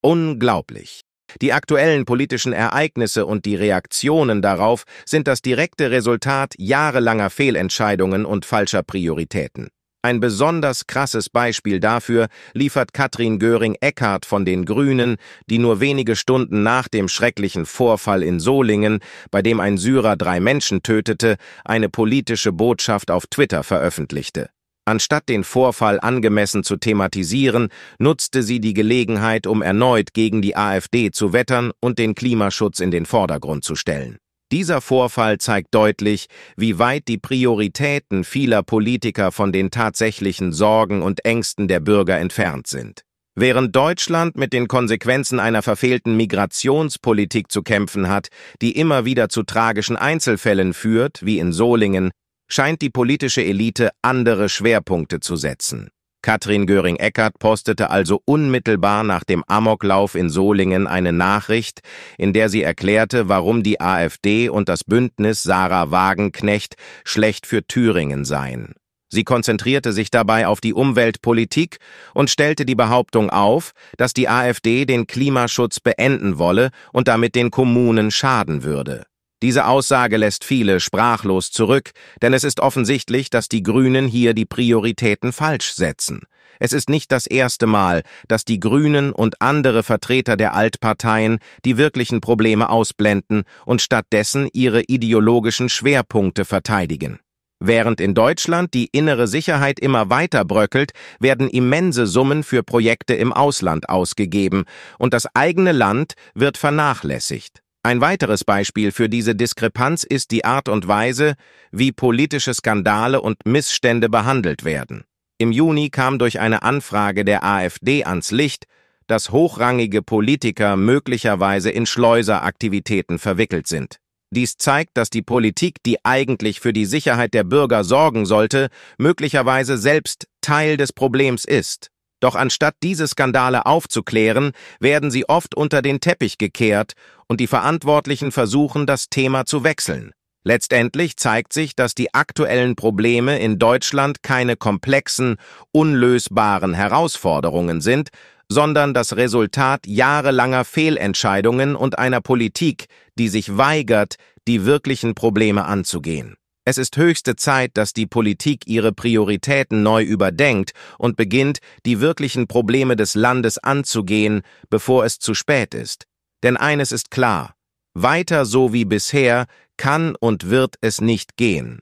Unglaublich. Die aktuellen politischen Ereignisse und die Reaktionen darauf sind das direkte Resultat jahrelanger Fehlentscheidungen und falscher Prioritäten. Ein besonders krasses Beispiel dafür liefert Katrin Göring-Eckardt von den Grünen, die nur wenige Stunden nach dem schrecklichen Vorfall in Solingen, bei dem ein Syrer drei Menschen tötete, eine politische Botschaft auf Twitter veröffentlichte. Anstatt den Vorfall angemessen zu thematisieren, nutzte sie die Gelegenheit, um erneut gegen die AfD zu wettern und den Klimaschutz in den Vordergrund zu stellen. Dieser Vorfall zeigt deutlich, wie weit die Prioritäten vieler Politiker von den tatsächlichen Sorgen und Ängsten der Bürger entfernt sind. Während Deutschland mit den Konsequenzen einer verfehlten Migrationspolitik zu kämpfen hat, die immer wieder zu tragischen Einzelfällen führt, wie in Solingen, scheint die politische Elite andere Schwerpunkte zu setzen. Katrin Göring-Eckardt postete also unmittelbar nach dem Amoklauf in Solingen eine Nachricht, in der sie erklärte, warum die AfD und das Bündnis Sarah Wagenknecht schlecht für Thüringen seien. Sie konzentrierte sich dabei auf die Umweltpolitik und stellte die Behauptung auf, dass die AfD den Klimaschutz beenden wolle und damit den Kommunen schaden würde. Diese Aussage lässt viele sprachlos zurück, denn es ist offensichtlich, dass die Grünen hier die Prioritäten falsch setzen. Es ist nicht das erste Mal, dass die Grünen und andere Vertreter der Altparteien die wirklichen Probleme ausblenden und stattdessen ihre ideologischen Schwerpunkte verteidigen. Während in Deutschland die innere Sicherheit immer weiter bröckelt, werden immense Summen für Projekte im Ausland ausgegeben, und das eigene Land wird vernachlässigt. Ein weiteres Beispiel für diese Diskrepanz ist die Art und Weise, wie politische Skandale und Missstände behandelt werden. Im Juni kam durch eine Anfrage der AfD ans Licht, dass hochrangige Politiker möglicherweise in Schleuseraktivitäten verwickelt sind. Dies zeigt, dass die Politik, die eigentlich für die Sicherheit der Bürger sorgen sollte, möglicherweise selbst Teil des Problems ist. Doch anstatt diese Skandale aufzuklären, werden sie oft unter den Teppich gekehrt und die Verantwortlichen versuchen, das Thema zu wechseln. Letztendlich zeigt sich, dass die aktuellen Probleme in Deutschland keine komplexen, unlösbaren Herausforderungen sind, sondern das Resultat jahrelanger Fehlentscheidungen und einer Politik, die sich weigert, die wirklichen Probleme anzugehen. Es ist höchste Zeit, dass die Politik ihre Prioritäten neu überdenkt und beginnt, die wirklichen Probleme des Landes anzugehen, bevor es zu spät ist. Denn eines ist klar, weiter so wie bisher kann und wird es nicht gehen.